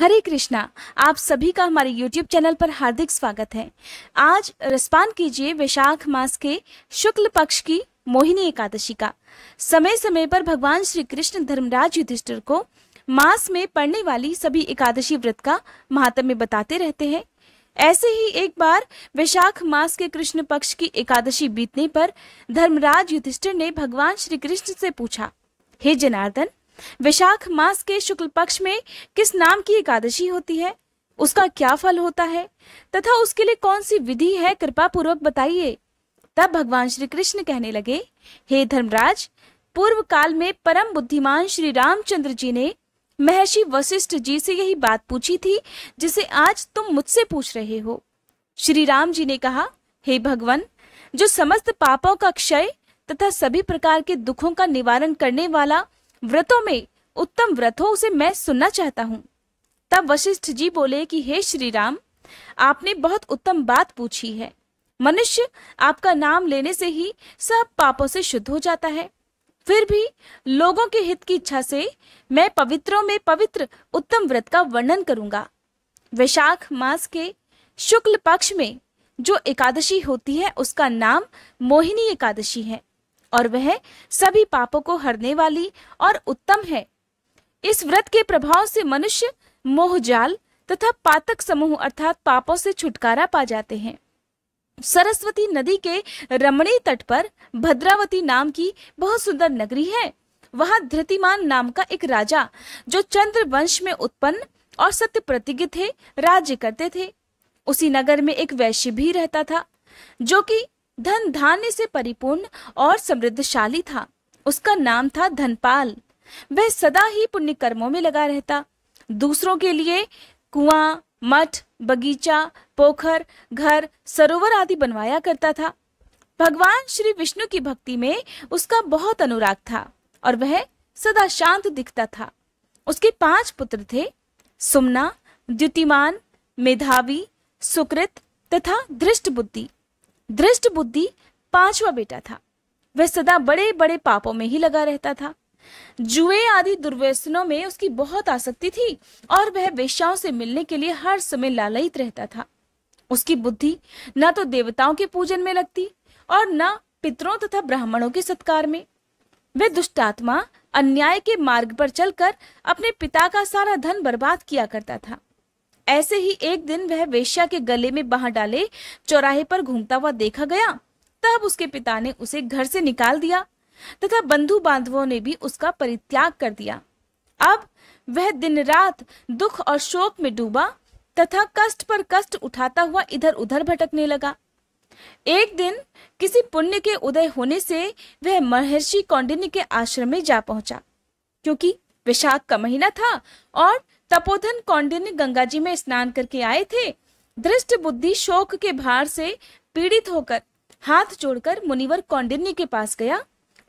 हरे कृष्णा आप सभी का हमारे YouTube चैनल पर हार्दिक स्वागत है आज रसपान कीजिए वैशाख मास के शुक्ल पक्ष की मोहिनी एकादशी का समय समय पर भगवान श्री कृष्ण धर्मराज युधिष्ठिर को मास में पड़ने वाली सभी एकादशी व्रत का महात्म्य बताते रहते हैं ऐसे ही एक बार वैशाख मास के कृष्ण पक्ष की एकादशी बीतने पर धर्मराज युधिष्ठिर ने भगवान श्री कृष्ण से पूछा हे जनार्दन विशाख मास के शुक्ल पक्ष में किस नाम की एकादशी होती है उसका क्या फल होता है तथा उसके लिए कौन सी विधि है कृपा पूर्वक बताइए तब भगवान श्री कृष्ण कहने लगे हे धर्मराज पूर्व काल में परम बुद्धिमान श्री रामचंद्र जी ने महर्षि वशिष्ठ जी से यही बात पूछी थी जिसे आज तुम मुझसे पूछ रहे हो श्री राम जी ने कहा हे भगवान जो समस्त पापों का क्षय तथा सभी प्रकार के दुखों का निवारण करने वाला व्रतों में उत्तम व्रत हो उसे मैं सुनना चाहता हूँ तब वशिष्ठ जी बोले कि हे श्री राम आपने बहुत उत्तम बात पूछी है मनुष्य आपका नाम लेने से ही सब पापों से शुद्ध हो जाता है फिर भी लोगों के हित की इच्छा से मैं पवित्रों में पवित्र उत्तम व्रत का वर्णन करूंगा वैशाख मास के शुक्ल पक्ष में जो एकादशी होती है उसका नाम मोहिनी एकादशी है और वह सभी पापों को हरने वाली और उत्तम है इस व्रत के प्रभाव से मनुष्य मोहजाल तथा पातक समूह अर्थात पापों से छुटकारा पा जाते हैं सरस्वती नदी के रमणीय तट पर भद्रावती नाम की बहुत सुंदर नगरी है वहां धृतिमान नाम का एक राजा जो चंद्र वंश में उत्पन्न और सत्य प्रतिज्ञ थे राज्य करते थे उसी नगर में एक वैश्य भी रहता था जो कि धन धान्य से परिपूर्ण और समृद्धशाली था उसका नाम था धनपाल वह सदा ही पुण्य कर्मों में लगा रहता दूसरों के लिए कुआं मठ बगीचा पोखर घर सरोवर आदि बनवाया करता था भगवान श्री विष्णु की भक्ति में उसका बहुत अनुराग था और वह सदा शांत दिखता था उसके पांच पुत्र थे सुमना द्युतिमान मेधावी सुकृत तथा धृष्ट बुद्धि दृष्ट बुद्धि पांचवा बेटा था वह सदा बड़े बड़े पापों में ही लगा रहता था जुए आदि दुर्व्यसनों में उसकी बहुत आसक्ति थी और वह वेश्याओं से मिलने के लिए हर समय लालयित रहता था उसकी बुद्धि न तो देवताओं के पूजन में लगती और न पितरों तथा ब्राह्मणों के सत्कार में वह दुष्टात्मा अन्याय के मार्ग पर चलकर अपने पिता का सारा धन बर्बाद किया करता था ऐसे ही एक दिन वह वेश्या के गले में बाह डाले चौराहे पर घूमता हुआ देखा गया तब उसके पिता ने उसे घर से निकाल दिया तथा बंधु बांधवों ने भी उसका परित्याग कर दिया अब वह दिन रात दुख और शोक में डूबा तथा कष्ट पर कष्ट उठाता हुआ इधर उधर भटकने लगा एक दिन किसी पुण्य के उदय होने से वह महर्षि कौंडिन्य के आश्रम में जा पहुंचा क्योंकि विशाख का महीना था और तपोधन कौंडिन्य गंगा जी में स्नान करके आए थे दृष्ट बुद्धि शोक के भार से पीड़ित होकर हाथ जोड़कर मुनिवर कौंडिन्य के पास गया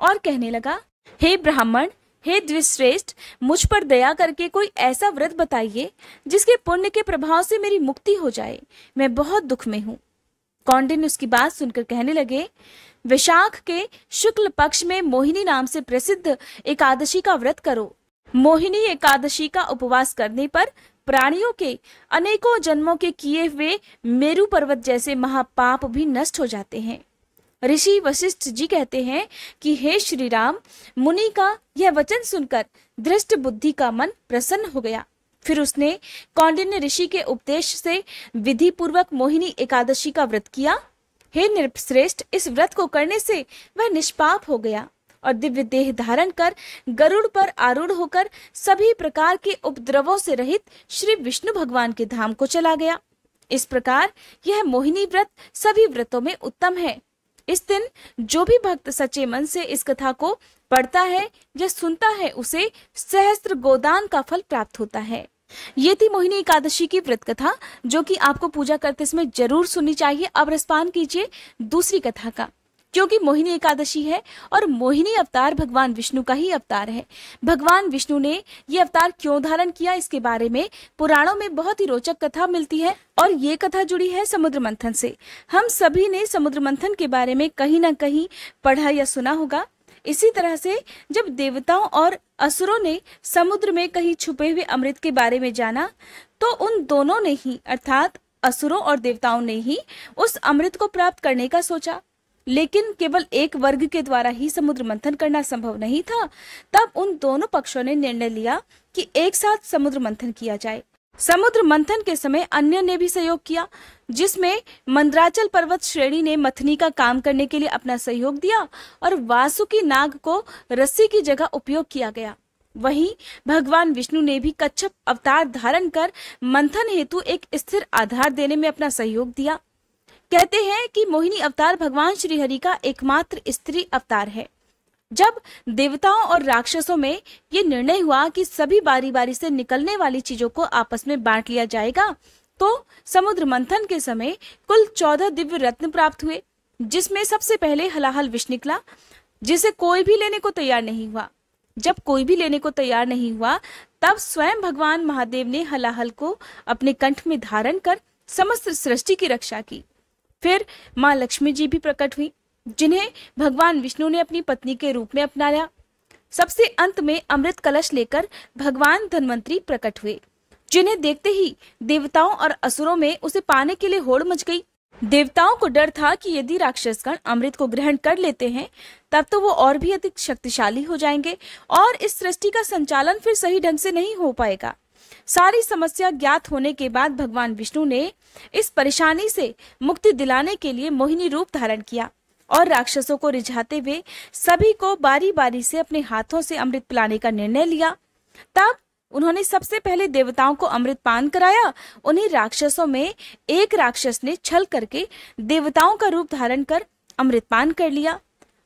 और कहने लगा हे ब्राह्मण हे द्विश्रेष्ठ मुझ पर दया करके कोई ऐसा व्रत बताइए जिसके पुण्य के प्रभाव से मेरी मुक्ति हो जाए मैं बहुत दुख में हूँ कौंडिन्य उसकी बात सुनकर कहने लगे विशाख के शुक्ल पक्ष में मोहिनी नाम से प्रसिद्ध एकादशी का व्रत करो मोहिनी एकादशी का उपवास करने पर प्राणियों के अनेकों जन्मों के किए हुए मेरु पर्वत जैसे महापाप भी नष्ट हो जाते हैं ऋषि वशिष्ठ जी कहते हैं कि हे श्री राम मुनि का यह वचन सुनकर दृष्ट बुद्धि का मन प्रसन्न हो गया फिर उसने कौंडिन्य ऋषि के उपदेश से विधि पूर्वक मोहिनी एकादशी का व्रत किया हे नृपश्रेष्ठ इस व्रत को करने से वह निष्पाप हो गया और दिव्य देह धारण कर गरुड़ पर आरूढ़ होकर सभी प्रकार के उपद्रवों से रहित श्री विष्णु भगवान के धाम को चला गया इस प्रकार यह मोहिनी व्रत सभी व्रतों में उत्तम है इस दिन जो भी भक्त सच्चे मन से इस कथा को पढ़ता है या सुनता है उसे सहस्त्र गोदान का फल प्राप्त होता है ये थी मोहिनी एकादशी की व्रत कथा जो कि आपको पूजा करते समय जरूर सुननी चाहिए अब रसपान कीजिए दूसरी कथा का क्योंकि मोहिनी एकादशी है और मोहिनी अवतार भगवान विष्णु का ही अवतार है भगवान विष्णु ने ये अवतार क्यों धारण किया इसके बारे में पुराणों में बहुत ही रोचक कथा मिलती है और ये कथा जुड़ी है समुद्र मंथन से हम सभी ने समुद्र मंथन के बारे में कहीं ना कहीं पढ़ा या सुना होगा इसी तरह से जब देवताओं और असुरों ने समुद्र में कहीं छुपे हुए अमृत के बारे में जाना तो उन दोनों ने ही अर्थात असुरों और देवताओं ने ही उस अमृत को प्राप्त करने का सोचा लेकिन केवल एक वर्ग के द्वारा ही समुद्र मंथन करना संभव नहीं था तब उन दोनों पक्षों ने निर्णय लिया कि एक साथ समुद्र मंथन किया जाए समुद्र मंथन के समय अन्य ने भी सहयोग किया जिसमें मंदराचल पर्वत श्रेणी ने मथनी का काम करने के लिए अपना सहयोग दिया और वासुकी नाग को रस्सी की जगह उपयोग किया गया वहीं भगवान विष्णु ने भी कच्छप अवतार धारण कर मंथन हेतु एक स्थिर आधार देने में अपना सहयोग दिया कहते हैं कि मोहिनी अवतार भगवान श्रीहरि का एकमात्र स्त्री अवतार है जब देवताओं और राक्षसों में ये निर्णय हुआ कि सभी बारी बारी से निकलने वाली चीजों को आपस में बांट लिया जाएगा तो समुद्र मंथन के समय कुल चौदह दिव्य रत्न प्राप्त हुए जिसमें सबसे पहले हलाहल विष निकला जिसे कोई भी लेने को तैयार नहीं हुआ जब कोई भी लेने को तैयार नहीं हुआ तब स्वयं भगवान महादेव ने हलाहल को अपने कंठ में धारण कर समस्त सृष्टि की रक्षा की फिर माँ लक्ष्मी जी भी प्रकट हुई जिन्हें भगवान विष्णु ने अपनी पत्नी के रूप में अपनाया सबसे अंत में अमृत कलश लेकर भगवान धनवंतरी प्रकट हुए जिन्हें देखते ही देवताओं और असुरों में उसे पाने के लिए होड़ मच गई देवताओं को डर था कि यदि राक्षसगण अमृत को ग्रहण कर लेते हैं तब तो वो और भी अधिक शक्तिशाली हो जाएंगे और इस सृष्टि का संचालन फिर सही ढंग से नहीं हो पाएगा सारी समस्या ज्ञात होने के बाद भगवान विष्णु ने इस परेशानी से मुक्ति दिलाने के लिए मोहिनी रूप धारण किया और राक्षसों को रिझाते हुए सभी को बारी बारी से अपने हाथों से अमृत पिलाने का निर्णय लिया तब उन्होंने सबसे पहले देवताओं को अमृत पान कराया उन्हीं राक्षसों में एक राक्षस ने छल करके देवताओं का रूप धारण कर अमृत पान कर लिया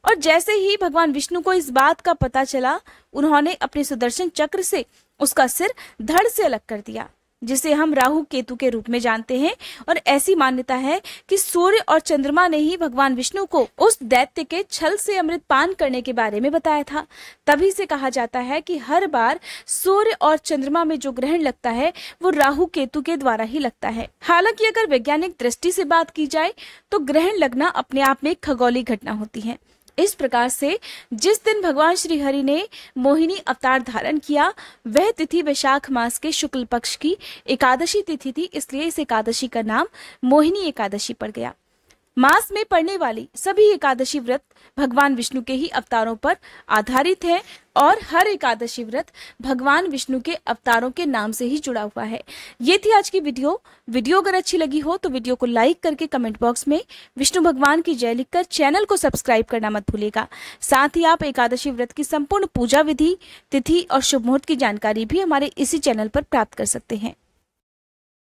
और जैसे ही भगवान विष्णु को इस बात का पता चला उन्होंने अपने सुदर्शन चक्र से उसका सिर धड़ से अलग कर दिया जिसे हम राहु केतु के रूप में जानते हैं और ऐसी मान्यता है कि सूर्य और चंद्रमा ने ही भगवान विष्णु को उस दैत्य के छल से अमृत पान करने के बारे में बताया था तभी से कहा जाता है कि हर बार सूर्य और चंद्रमा में जो ग्रहण लगता है वो राहु केतु के द्वारा ही लगता है हालांकि अगर वैज्ञानिक दृष्टि से बात की जाए तो ग्रहण लगना अपने आप में एक खगोली घटना होती है इस प्रकार से जिस दिन भगवान श्री हरि ने मोहिनी अवतार धारण किया वह तिथि वैशाख मास के शुक्ल पक्ष की एकादशी तिथि थी इसलिए इस एकादशी का नाम मोहिनी एकादशी पड़ गया मास में पड़ने वाली सभी एकादशी व्रत भगवान विष्णु के ही अवतारों पर आधारित है और हर एकादशी व्रत भगवान विष्णु के अवतारों के नाम से ही जुड़ा हुआ है ये थी आज की वीडियो वीडियो अगर अच्छी लगी हो तो वीडियो को लाइक करके कमेंट बॉक्स में विष्णु भगवान की जय लिखकर चैनल को सब्सक्राइब करना मत भूलेगा साथ ही आप एकादशी व्रत की संपूर्ण पूजा विधि तिथि और शुभ मुहूर्त की जानकारी भी हमारे इसी चैनल पर प्राप्त कर सकते हैं